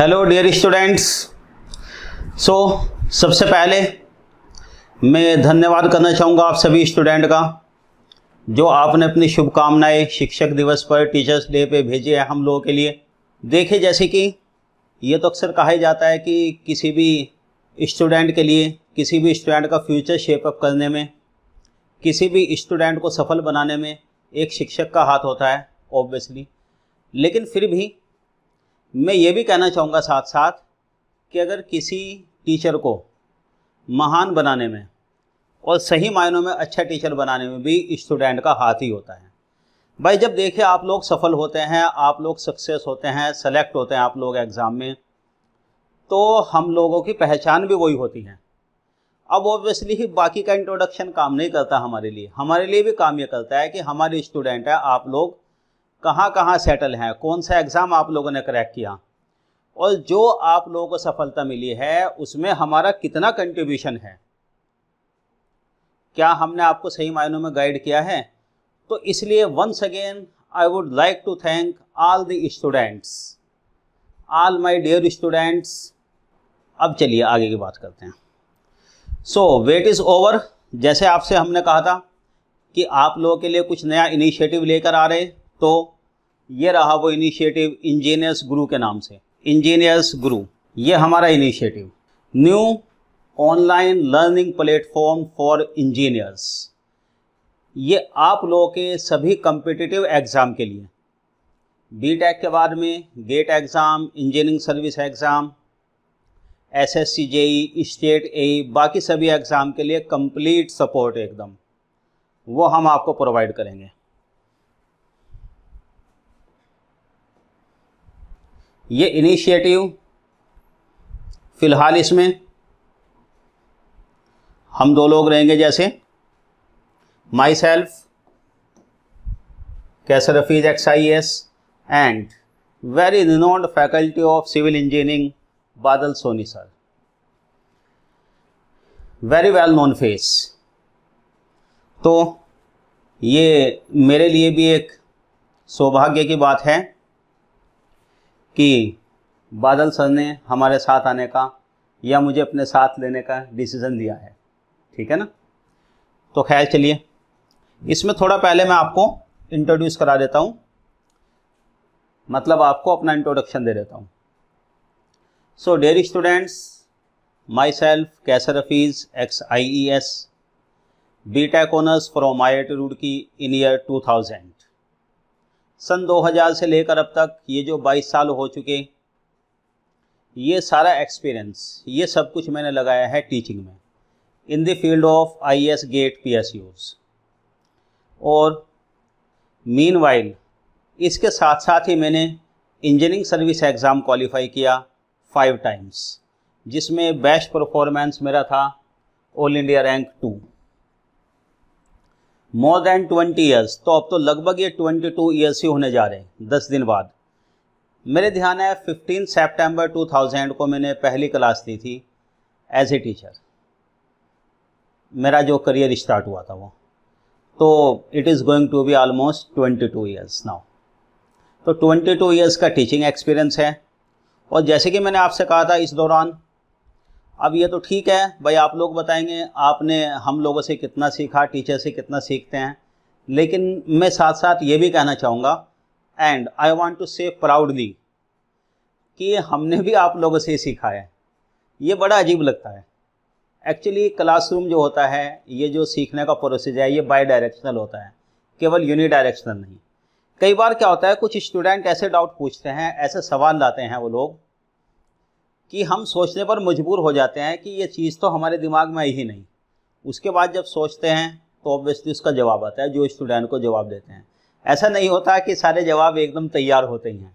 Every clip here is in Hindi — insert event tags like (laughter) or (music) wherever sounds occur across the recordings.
हेलो डियर स्टूडेंट्स सो सबसे पहले मैं धन्यवाद करना चाहूँगा आप सभी स्टूडेंट का जो आपने अपनी शुभकामनाएं शिक्षक दिवस पर टीचर्स डे पे भेजी है हम लोगों के लिए देखिए जैसे कि ये तो अक्सर कहा ही जाता है कि किसी भी स्टूडेंट के लिए किसी भी स्टूडेंट का फ्यूचर शेपअप करने में किसी भी स्टूडेंट को सफल बनाने में एक शिक्षक का हाथ होता है ऑब्वियसली लेकिन फिर भी मैं ये भी कहना चाहूँगा साथ साथ कि अगर किसी टीचर को महान बनाने में और सही मायनों में अच्छा टीचर बनाने में भी स्टूडेंट का हाथ ही होता है भाई जब देखे आप लोग सफल होते हैं आप लोग सक्सेस होते हैं सेलेक्ट होते हैं आप लोग एग्ज़ाम में तो हम लोगों की पहचान भी वही होती है अब ऑब्वियसली ही बाकी का इंट्रोडक्शन काम नहीं करता हमारे लिए हमारे लिए भी काम ये करता है कि हमारे स्टूडेंट हैं आप लोग कहाँ कहाँ सेटल हैं कौन सा एग्ज़ाम आप लोगों ने क्रैक किया और जो आप लोगों को सफलता मिली है उसमें हमारा कितना कंट्रीब्यूशन है क्या हमने आपको सही मायनों में गाइड किया है तो इसलिए once again I would like to thank all the students all my dear students अब चलिए आगे की बात करते हैं सो वेट इज़ ओवर जैसे आपसे हमने कहा था कि आप लोगों के लिए कुछ नया इनिशिएटिव लेकर आ रहे तो ये रहा वो इनिशिएटिव इंजीनियर्स गुरु के नाम से इंजीनियर्स गुरु ये हमारा initiative new online learning platform for engineers ये आप लोगों के सभी कम्पिटिटिव एग्ज़ाम के लिए बी के बाद में GATE exam engineering service exam S S C E state A बाकी सभी एग्ज़ाम के लिए कंप्लीट सपोर्ट एकदम वो हम आपको प्रोवाइड करेंगे ये इनिशिएटिव फ़िलहाल इसमें हम दो लोग रहेंगे जैसे myself Kaiser Rafiz ex I S and very renowned faculty of civil engineering Badal Soni sir very well known face तो ये मेरे लिए भी एक सौभाग्य की बात है कि बादल सर ने हमारे साथ आने का या मुझे अपने साथ लेने का डिसीज़न दिया है ठीक है ना तो खैर चलिए इसमें थोड़ा पहले मैं आपको इंट्रोड्यूस करा देता हूँ मतलब आपको अपना इंट्रोडक्शन दे देता हूँ so dear students myself Kaisar Hafeez ex I E S B tech honours from I I T Roorkee in year two thousand सन 2000 से लेकर अब तक ये जो 22 साल हो चुके ये सारा एक्सपीरियंस ये सब कुछ मैंने लगाया है टीचिंग में in the field of I S GATE P S Us और मीन वाइल इसके साथ साथ ही मैंने इंजीनियरिंग सर्विस एग्ज़ाम क्वालिफाई किया फाइव टाइम्स जिसमें बेस्ट परफॉर्मेंस मेरा था all India rank two more than twenty years तो अब तो लगभग ये ट्वेंटी टू ईयर्स ही होने जा रहे हैं दस दिन बाद मेरे ध्यान है फिफ्टीन सेप्टेम्बर टू थाउजेंड को मैंने पहली क्लास दी थी एज ए टीचर मेरा जो करियर स्टार्ट हुआ था वो तो it is going to be almost twenty two years now तो ट्वेंटी टू ईयर्स का टीचिंग एक्सपीरियंस है और जैसे कि मैंने आपसे कहा था इस दौरान अब ये तो ठीक है भाई आप लोग बताएंगे आपने हम लोगों से कितना सीखा टीचर से कितना सीखते हैं लेकिन मैं साथ साथ ये भी कहना चाहूँगा and I want to say proudly कि हमने भी आप लोगों से सीखा है ये बड़ा अजीब लगता है एक्चुअली क्लासरूम जो होता है ये जो सीखने का प्रोसेस है ये बाई डायरेक्शनल होता है केवल यूनि डायरेक्शनल नहीं कई बार क्या होता है कुछ स्टूडेंट ऐसे डाउट पूछते हैं ऐसे सवाल लाते हैं वो लोग कि हम सोचने पर मजबूर हो जाते हैं कि ये चीज़ तो हमारे दिमाग में आई ही नहीं उसके बाद जब सोचते हैं तो ऑब्वियसली उसका जवाब आता है जो स्टूडेंट को जवाब देते हैं ऐसा नहीं होता कि सारे जवाब एकदम तैयार होते ही हैं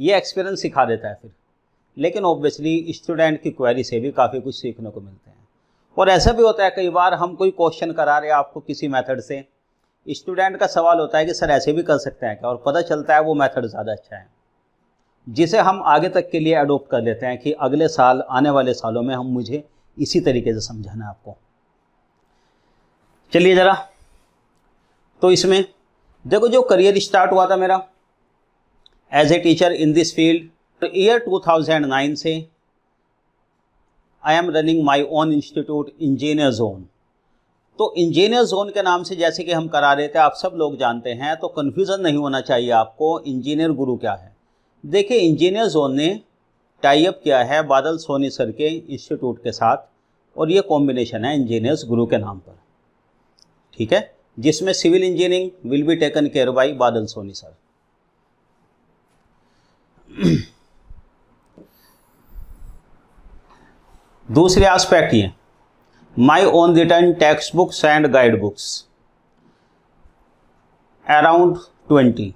ये एक्सपीरियंस सिखा देता है फिर लेकिन ऑब्वियसली स्टूडेंट की क्वेरी से भी काफ़ी कुछ सीखने को मिलते हैं और ऐसा भी होता है कई बार हम कोई क्वेश्चन करा रहे हैं आपको किसी मेथड से स्टूडेंट का सवाल होता है कि सर ऐसे भी कर सकते हैं क्या और पता चलता है वो मेथड ज़्यादा अच्छा है जिसे हम आगे तक के लिए अडोप्ट कर लेते हैं कि अगले साल आने वाले सालों में हम मुझे इसी तरीके से समझाना है आपको चलिए ज़रा तो इसमें देखो जो करियर स्टार्ट हुआ था मेरा as a teacher in this field तो ईयर 2009 से I am running my own institute engineer zone तो इंजीनियर जोन के नाम से जैसे कि हम करा रहे थे आप सब लोग जानते हैं तो कन्फ्यूज़न नहीं होना चाहिए आपको इंजीनियर गुरु क्या है देखिए इंजीनियर जोन ने टाइप किया है बादल सोनी सर के इंस्टीट्यूट के साथ और ये कॉम्बिनेशन है इंजीनियर्स गुरु के नाम पर ठीक है जिसमें civil engineering will be taken care by Badal Soni sir दूसरे एस्पेक्ट ये my own written text books and guide books around twenty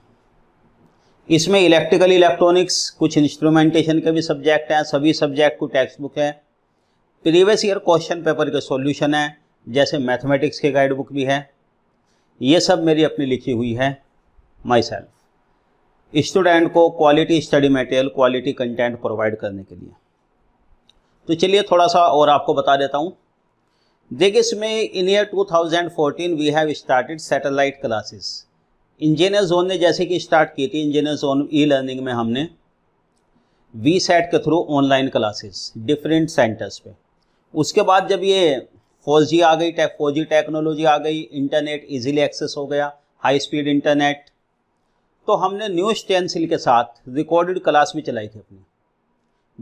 इसमें इलेक्ट्रिकल इलेक्ट्रॉनिक्स कुछ इंस्ट्रूमेंटेशन के भी सब्जेक्ट हैं सभी सब्जेक्ट को टेक्स्ट बुक है प्रीवियस ईयर क्वेश्चन पेपर के सॉल्यूशन है जैसे मैथमेटिक्स के गाइड बुक भी है ये सब मेरी अपनी लिखी हुई है माई सेल्फ स्टूडेंट को quality study material quality content provide करने के लिए तो चलिए थोड़ा सा और आपको बता देता हूँ देखिए इसमें in year 2014 we have started satellite classes engineer zone ने जैसे कि स्टार्ट की थी इंजीनियर जोन ई लर्निंग में हमने वी सेट के through online classes different centres पे उसके बाद जब ये फोर जी आ गई टेक फोर जी टेक्नोलॉजी आ गई इंटरनेट इजीली एक्सेस हो गया हाई स्पीड इंटरनेट तो हमने न्यू स्टेंसिल के साथ रिकॉर्डेड क्लास भी चलाई थी अपनी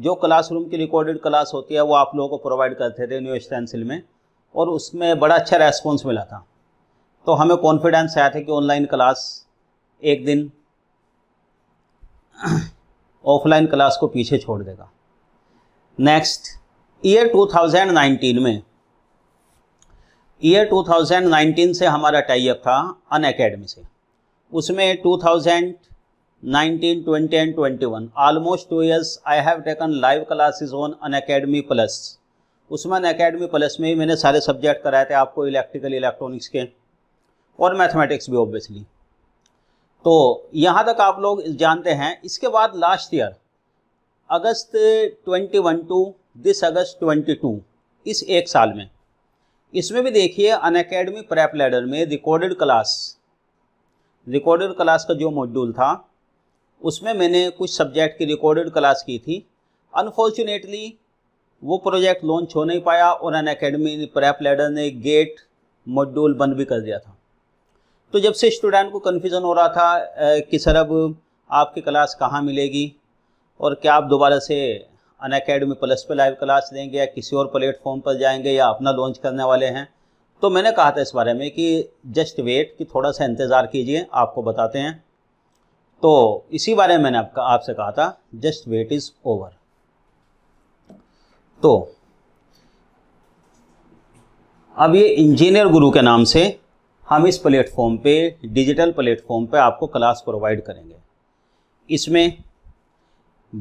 जो क्लासरूम की रिकॉर्डेड क्लास होती है वो आप लोगों को प्रोवाइड करते थे न्यू स्टेंसिल में और उसमें बड़ा अच्छा रेस्पॉन्स मिला था तो हमें कॉन्फिडेंस आया था कि ऑनलाइन क्लास एक दिन ऑफलाइन क्लास को पीछे छोड़ देगा नेक्स्ट ईयर 2019 में ईयर 2019 से हमारा टाइप था अन अकेडमी से उसमें 2019, 20 and 21 almost two years I have taken live classes on Unacademy plus उसमें अन अकेडमी प्लस में ही मैंने सारे सब्जेक्ट कराए थे आपको इलेक्ट्रिकल इलेक्ट्रॉनिक्स के और मैथमेटिक्स भी ऑब्वियसली तो यहाँ तक आप लोग जानते हैं इसके बाद last year August 21 to this August 22 इस एक साल में इसमें भी देखिए अन अकेडमी प्रैप लेडर में रिकॉर्डेड क्लास रिकॉर्डेड क्लास का जो मॉड्यूल था उसमें मैंने कुछ सब्जेक्ट की रिकॉर्डेड क्लास की थी अनफॉर्चुनेटली वो प्रोजेक्ट लॉन्च हो नहीं पाया और अन अकेडमी प्रैप लेडर ने गेट मॉड्यूल बंद भी कर दिया था तो जब से स्टूडेंट को कन्फ्यूज़न हो रहा था कि सर अब आपकी क्लास कहाँ मिलेगी और क्या आप दोबारा से अन अकेडमी प्लस पे लाइव क्लास देंगे या किसी और प्लेटफॉर्म पर जाएंगे या अपना लॉन्च करने वाले हैं तो मैंने कहा था इस बारे में कि जस्ट वेट कि थोड़ा सा इंतज़ार कीजिए आपको बताते हैं तो इसी बारे में मैंने आपका आपसे कहा था जस्ट वेट इज़ ओवर तो अब ये इंजीनियर गुरु के नाम से हम इस प्लेटफॉर्म पे डिजिटल प्लेटफॉर्म पे आपको क्लास प्रोवाइड करेंगे इसमें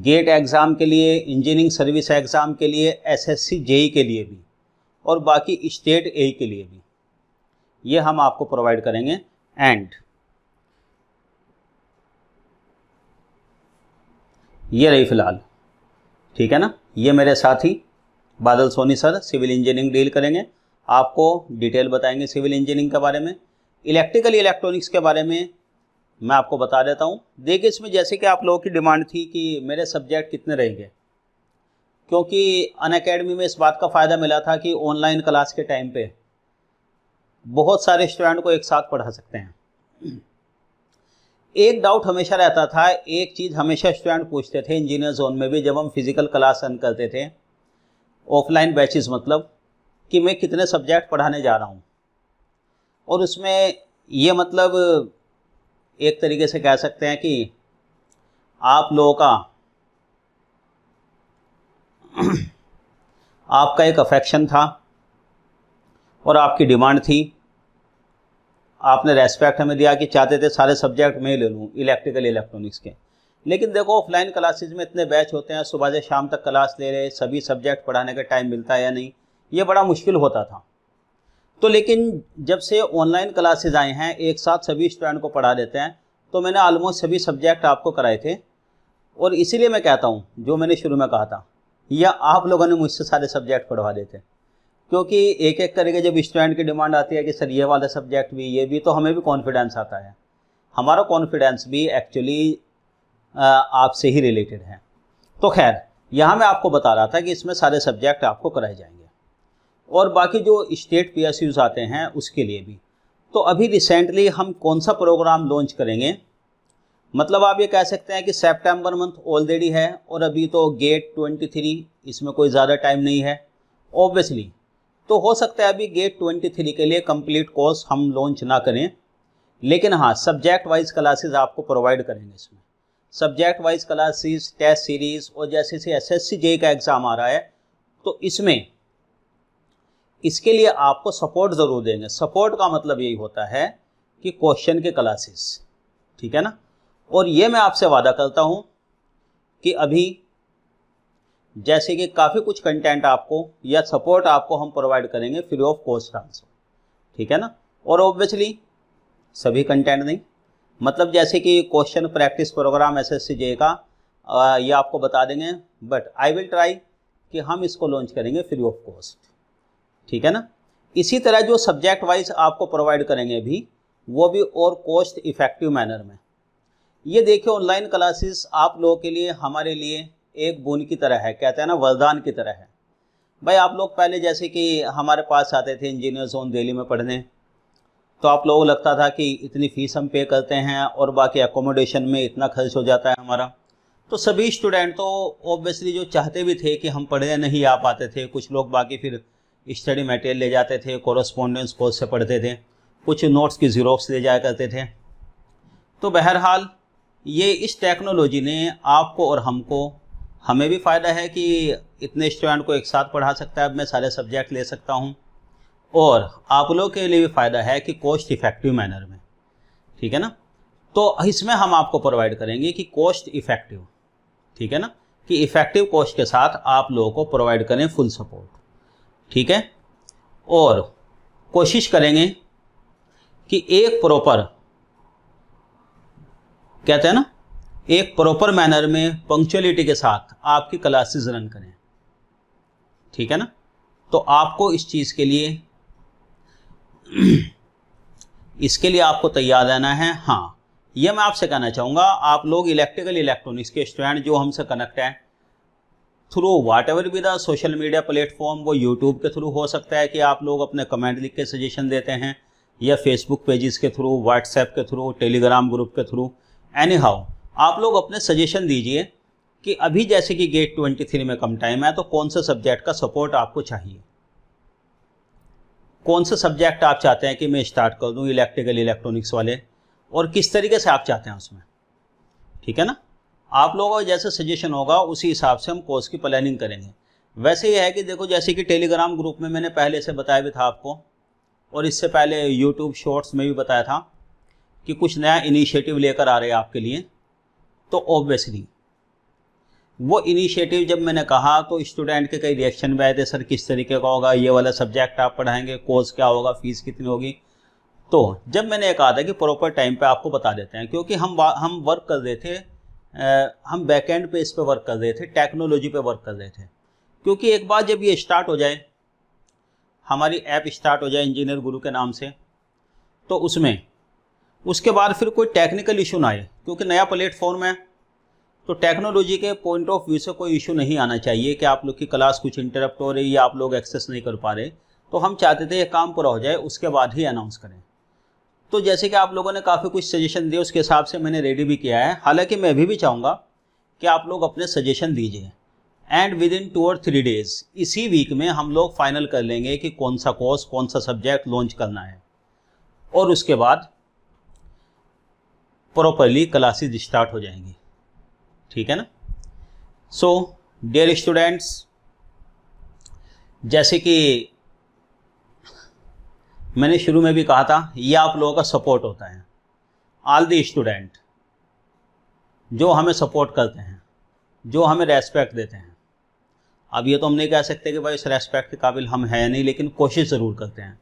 गेट एग्ज़ाम के लिए इंजीनियरिंग सर्विस एग्ज़ाम के लिए एसएससी जेई के लिए भी और बाकी स्टेट ए के लिए भी ये हम आपको प्रोवाइड करेंगे एंड ये रही फिलहाल ठीक है ना ये मेरे साथी Badal Soni sir civil engineering deal करेंगे आपको डिटेल बताएंगे सिविल इंजीनियरिंग के बारे में इलेक्ट्रिकल इलेक्ट्रॉनिक्स के बारे में मैं आपको बता देता हूँ देखिए इसमें जैसे कि आप लोगों की डिमांड थी कि मेरे सब्जेक्ट कितने रहेंगे क्योंकि अन में इस बात का फ़ायदा मिला था कि ऑनलाइन क्लास के टाइम पर बहुत सारे स्टूडेंट को एक साथ पढ़ा सकते हैं एक डाउट हमेशा रहता था एक चीज़ हमेशा स्टूडेंट पूछते थे इंजीनियर जोन में भी जब हम फिज़िकल क्लास रन करते थे ऑफलाइन बैचेस मतलब कि मैं कितने सब्जेक्ट पढ़ाने जा रहा हूँ और उसमें ये मतलब एक तरीके से कह सकते हैं कि आप लोगों का (clears throat) आपका एक अफेक्शन था और आपकी डिमांड थी आपने रेस्पेक्ट हमें दिया कि चाहते थे सारे सब्जेक्ट मैं ही ले लूँ इलेक्ट्रिकल इलेक्ट्रॉनिक्स के लेकिन देखो ऑफलाइन क्लासेज में इतने बैच होते हैं सुबह से शाम तक क्लास ले रहे सभी सब्जेक्ट पढ़ाने का टाइम मिलता है या नहीं ये बड़ा मुश्किल होता था तो लेकिन जब से ऑनलाइन क्लासेज आए हैं एक साथ सभी स्टूडेंट को पढ़ा देते हैं तो मैंने आलमोस्ट सभी सब्जेक्ट आपको कराए थे और इसीलिए मैं कहता हूँ जो मैंने शुरू में कहा था या आप लोगों ने मुझसे सारे सब्जेक्ट पढ़वा देते क्योंकि एक एक करके जब स्टूडेंट की डिमांड आती है कि सर ये वाला सब्जेक्ट भी ये भी तो हमें भी कॉन्फिडेंस आता है हमारा कॉन्फिडेंस भी एक्चुअली आपसे ही रिलेटेड है तो खैर यहाँ मैं आपको बता रहा था कि इसमें सारे सब्जेक्ट आपको कराए जाएंगे और बाकी जो स्टेट पी आते हैं उसके लिए भी तो अभी रिसेंटली हम कौन सा प्रोग्राम लॉन्च करेंगे मतलब आप ये कह सकते हैं कि सेप्टेम्बर मंथ ऑलरेडी है और अभी तो गेट ट्वेंटी थ्री इसमें कोई ज़्यादा टाइम नहीं है ऑब्वियसली तो हो सकता है अभी गेट ट्वेंटी थ्री के लिए कंप्लीट कोर्स हम लॉन्च ना करें लेकिन हाँ सब्जेक्ट वाइज क्लासेस आपको प्रोवाइड करेंगे इसमें subject wise classes test series और जैसे जैसे एस एस का एग्ज़ाम आ रहा है तो इसमें इसके लिए आपको सपोर्ट ज़रूर देंगे सपोर्ट का मतलब यही होता है कि क्वेश्चन के क्लासेस ठीक है ना और ये मैं आपसे वादा करता हूँ कि अभी जैसे कि काफ़ी कुछ कंटेंट आपको या सपोर्ट आपको हम प्रोवाइड करेंगे फ्री ऑफ कॉस्ट ट्रांसफर ठीक है ना और ऑब्वियसली सभी कंटेंट नहीं मतलब जैसे कि question practice program S S का ये आपको बता देंगे बट आई विल ट्राई कि हम इसको लॉन्च करेंगे फ्री ऑफ कॉस्ट ठीक है ना इसी तरह जो सब्जेक्ट वाइज आपको प्रोवाइड करेंगे भी वो भी और कॉस्ट इफेक्टिव मैनर में ये देखिए ऑनलाइन क्लासेस आप लोगों के लिए हमारे लिए एक बोन की तरह है कहते हैं ना वरदान की तरह है भाई आप लोग पहले जैसे कि हमारे पास आते थे इंजीनियर्स ऑन दिल्ली में पढ़ने तो आप लोगों को लगता था कि इतनी फ़ीस हम पे करते हैं और बाकी एकोमोडेशन में इतना खर्च हो जाता है हमारा तो सभी स्टूडेंट तो ऑब्वियसली जो चाहते भी थे कि हम पढ़ने नहीं आ पाते थे कुछ लोग बाकी फिर स्टडी मटेरियल ले जाते थे कॉरस्पॉन्डेंस कोर्स से पढ़ते थे कुछ नोट्स की ज़ीरोक्स ले जाया करते थे तो बहरहाल ये इस टेक्नोलॉजी ने आपको और हमको हमें भी फ़ायदा है कि इतने स्टूडेंट को एक साथ पढ़ा सकता है अब मैं सारे सब्जेक्ट ले सकता हूँ और आप लोग के लिए भी फ़ायदा है कि कॉस्ट इफ़ेक्टिव मैनर में ठीक है ना तो इसमें हम आपको प्रोवाइड करेंगे कि कॉस्ट इफ़ेक्टिव ठीक है ना कि इफ़ेक्टिव कॉस्ट के साथ आप लोगों को प्रोवाइड करें फुल सपोर्ट ठीक है और कोशिश करेंगे कि एक प्रॉपर कहते हैं ना एक प्रॉपर मैनर में पंक्चुअलिटी के साथ आपकी क्लासेस रन करें ठीक है ना तो आपको इस चीज़ के लिए इसके लिए आपको तैयार रहना है हाँ यह मैं आपसे कहना चाहूँगा आप लोग इलेक्ट्रिकल इलेक्ट्रॉनिक्स के स्टूडेंट जो हमसे कनेक्ट हैं थ्रू वाट एवर भी द सोशल मीडिया प्लेटफॉर्म वो यूट्यूब के थ्रू हो सकता है कि आप लोग अपने कमेंट लिख के सजेशन देते हैं या फेसबुक पेजेस के थ्रू व्हाट्सएप के थ्रू टेलीग्राम ग्रुप के थ्रू एनी हाउ आप लोग अपने सजेशन दीजिए कि अभी जैसे कि गेट ट्वेंटी थ्री में कम टाइम है तो कौन से सब्जेक्ट का सपोर्ट आपको चाहिए कौन सा सब्जेक्ट आप चाहते हैं कि मैं स्टार्ट कर दूँ इलेक्ट्रिकल इलेक्ट्रॉनिक्स वाले और किस तरीके से आप चाहते हैं उसमें ठीक है ना आप लोगों का जैसे सजेशन होगा उसी हिसाब से हम कोर्स की प्लानिंग करेंगे वैसे ये है कि देखो जैसे कि टेलीग्राम ग्रुप में मैंने पहले से बताया भी था आपको और इससे पहले यूट्यूब शॉर्ट्स में भी बताया था कि कुछ नया इनिशिएटिव लेकर आ रहे हैं आपके लिए तो ऑब्वियसली वो इनिशिएटिव जब मैंने कहा तो स्टूडेंट के कई रिएक्शन भी आए थे सर किस तरीके का होगा ये वाला सब्जेक्ट आप पढ़ाएंगे कोर्स क्या होगा फीस कितनी होगी तो जब मैंने कहा था कि प्रॉपर टाइम पे आपको बता देते हैं क्योंकि हम हम वर्क कर रहे थे हम बैकएंड पे इस पर वर्क कर रहे थे टेक्नोलॉजी पे वर्क कर रहे थे क्योंकि एक बार जब ये स्टार्ट हो जाए हमारी ऐप स्टार्ट हो जाए इंजीनियर गुरु के नाम से तो उसमें उसके बाद फिर कोई टेक्निकल इशू ना आए क्योंकि नया प्लेटफॉर्म है तो टेक्नोलॉजी के पॉइंट ऑफ व्यू से कोई इशू नहीं आना चाहिए कि आप लोग की क्लास कुछ इंटरप्ट हो रही है आप लोग एक्सेस नहीं कर पा रहे तो हम चाहते थे ये काम पूरा हो जाए उसके बाद ही अनाउंस करें तो जैसे कि आप लोगों ने काफ़ी कुछ सजेशन दिए उसके हिसाब से मैंने रेडी भी किया है हालांकि मैं अभी भी चाहूँगा कि आप लोग अपने सजेशन दीजिए एंड विद इन टू और थ्री डेज इसी वीक में हम लोग फाइनल कर लेंगे कि कौन सा कोर्स कौन सा सब्जेक्ट लॉन्च करना है और उसके बाद प्रॉपरली क्लासेज स्टार्ट हो जाएंगी ठीक है ना सो डियर स्टूडेंट्स जैसे कि मैंने शुरू में भी कहा था ये आप लोगों का सपोर्ट होता है ऑल दी स्टूडेंट जो हमें सपोर्ट करते हैं जो हमें रेस्पेक्ट देते हैं अब ये तो हम नहीं कह सकते कि भाई इस रेस्पेक्ट के काबिल हम हैं नहीं लेकिन कोशिश ज़रूर करते हैं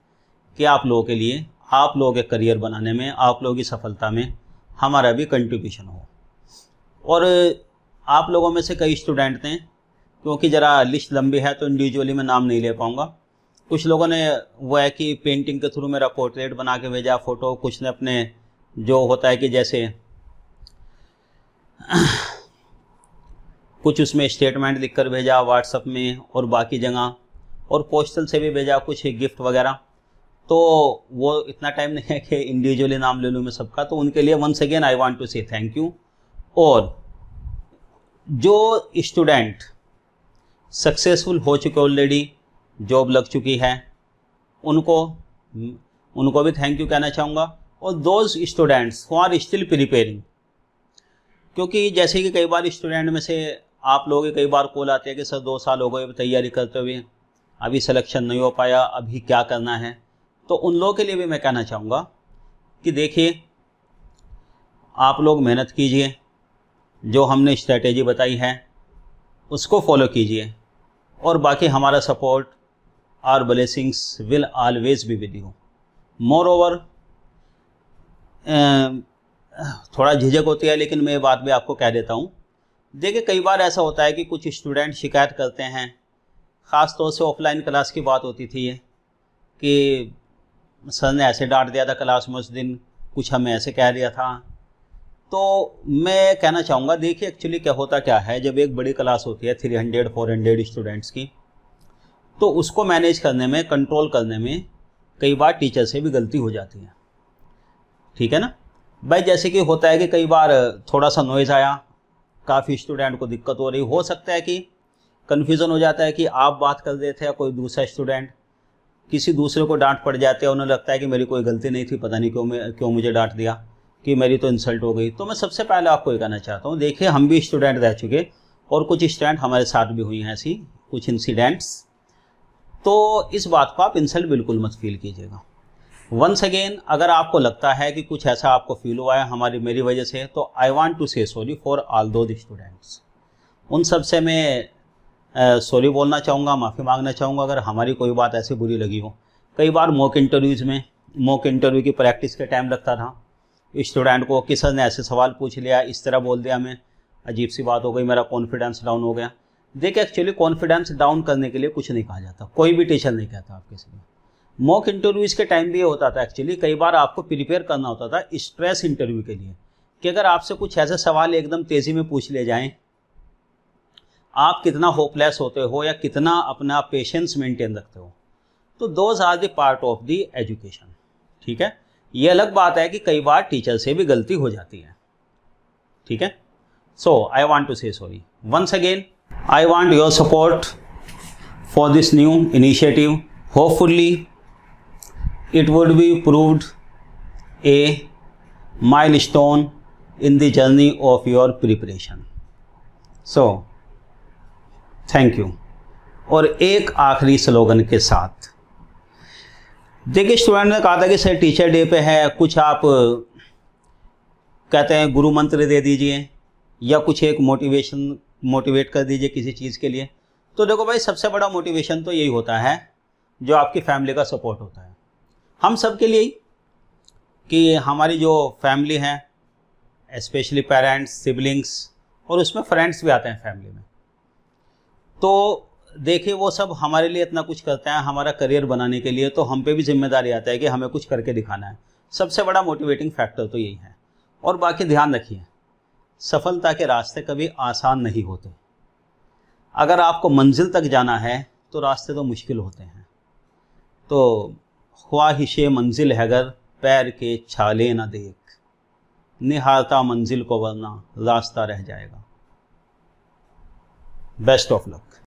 कि आप लोगों के लिए आप लोगों के करियर बनाने में आप लोगों की सफलता में हमारा भी कंट्रीब्यूशन हो और आप लोगों में से कई स्टूडेंट थे क्योंकि ज़रा लिस्ट लंबी है तो इंडिविजुअली मैं नाम नहीं ले पाऊँगा कुछ लोगों ने वो है कि पेंटिंग के थ्रू मेरा पोर्ट्रेट बना के भेजा फ़ोटो कुछ ने अपने जो होता है कि जैसे कुछ उसमें स्टेटमेंट लिख कर भेजा व्हाट्सअप में और बाकी जगह और पोस्टल से भी भेजा कुछ गिफ्ट वगैरह तो वो इतना टाइम नहीं है कि इंडिविजुअली नाम ले लूँ मैं सबका तो उनके लिए once again I want to say thank you और जो स्टूडेंट सक्सेसफुल हो चुके ऑलरेडी जॉब लग चुकी है उनको उनको भी थैंक यू कहना चाहूँगा और those students who are still preparing क्योंकि जैसे कि कई बार स्टूडेंट में से आप लोग कई बार कॉल आते हैं कि सर दो साल हो गए तैयारी करते हुए अभी सिलेक्शन नहीं हो पाया अभी क्या करना है तो उन लोगों के लिए भी मैं कहना चाहूँगा कि देखिए आप लोग मेहनत कीजिए जो हमने स्ट्रेटेजी बताई है उसको फॉलो कीजिए और बाकी हमारा support our blessings will always be with you. Moreover, um, थोड़ा झिझक होती है लेकिन मैं ये बात भी आपको कह देता हूँ देखिए कई बार ऐसा होता है कि कुछ स्टूडेंट शिकायत करते हैं ख़ास तौर से ऑफलाइन क्लास की बात होती थी ये कि सर ने ऐसे डांट दिया था क्लास में उस दिन कुछ हमें ऐसे कह दिया था तो मैं कहना चाहूँगा देखिए एक्चुअली क्या होता क्या है जब एक बड़ी क्लास होती है three hundred four hundred students की तो उसको मैनेज करने में कंट्रोल करने में कई बार टीचर से भी गलती हो जाती है ठीक है ना भाई जैसे कि होता है कि कई बार थोड़ा सा नॉइज़ आया काफ़ी स्टूडेंट को दिक्कत हो रही हो सकता है कि कन्फ्यूज़न हो जाता है कि आप बात कर देते हैं कोई दूसरा स्टूडेंट किसी दूसरे को डांट पड़ जाते हैं उन्हें लगता है कि मेरी कोई गलती नहीं थी पता नहीं क्यों मैं क्यों मुझे डांट दिया कि मेरी तो इंसल्ट हो गई तो मैं सबसे पहले आपको ये कहना चाहता हूँ देखिए हम भी स्टूडेंट रह चुके और कुछ स्टूडेंट हमारे साथ भी हुई हैं ऐसी कुछ इंसिडेंट्स तो इस बात को आप इंसल्ट बिल्कुल मत फील कीजिएगा वंस अगेन अगर आपको लगता है कि कुछ ऐसा आपको फील हुआ है हमारी मेरी वजह से तो I want to say sorry for all those students उन सब से मैं सॉरी बोलना चाहूँगा माफ़ी मांगना चाहूँगा अगर हमारी कोई बात ऐसी बुरी लगी हो कई बार मॉक इंटरव्यूज़ में मॉक इंटरव्यू की प्रैक्टिस के टाइम लगता था स्टूडेंट को किसने ऐसे सवाल पूछ लिया इस तरह बोल दिया मैं अजीब सी बात हो गई मेरा कॉन्फिडेंस डाउन हो गया देख एक्चुअली कॉन्फिडेंस डाउन करने के लिए कुछ नहीं कहा जाता कोई भी टीचर नहीं कहता आपके समय मॉक इंटरव्यूज़ के टाइम भी ये होता था एक्चुअली कई बार आपको प्रिपेयर करना होता था स्ट्रेस इंटरव्यू के लिए कि अगर आपसे कुछ ऐसे सवाल एकदम तेज़ी में पूछ ले जाएं आप कितना होपलेस होते हो या कितना अपना पेशेंस मेंटेन रखते हो तो those are the part of the education ठीक है ये अलग बात है कि कई बार टीचर से भी गलती हो जाती है ठीक है so I want to say sorry once again I want your support for this new initiative. Hopefully, it would be proved a milestone in the journey of your preparation. So, thank you. और एक आखिरी स्लोगन के साथ देखिए स्टूडेंट ने कहा था कि सर टीचर डे पे है कुछ आप कहते हैं गुरु मंत्र दे दीजिए या कुछ एक मोटिवेशन मोटिवेट कर दीजिए किसी चीज़ के लिए तो देखो भाई सबसे बड़ा मोटिवेशन तो यही होता है जो आपकी फैमिली का सपोर्ट होता है हम सब के लिए ही कि हमारी जो फैमिली है स्पेशली पेरेंट्स सिबलिंग्स और उसमें फ्रेंड्स भी आते हैं फैमिली में तो देखिए वो सब हमारे लिए इतना कुछ करते हैं हमारा करियर बनाने के लिए तो हम पे भी जिम्मेदारी आता है कि हमें कुछ करके दिखाना है सबसे बड़ा मोटिवेटिंग फैक्टर तो यही है और बाकी ध्यान रखिए सफलता के रास्ते कभी आसान नहीं होते अगर आपको मंजिल तक जाना है तो रास्ते तो मुश्किल होते हैं तो ख्वाहिश मंजिल है अगर पैर के छाले ना देख निहारता मंजिल को वरना रास्ता रह जाएगा बेस्ट ऑफ लक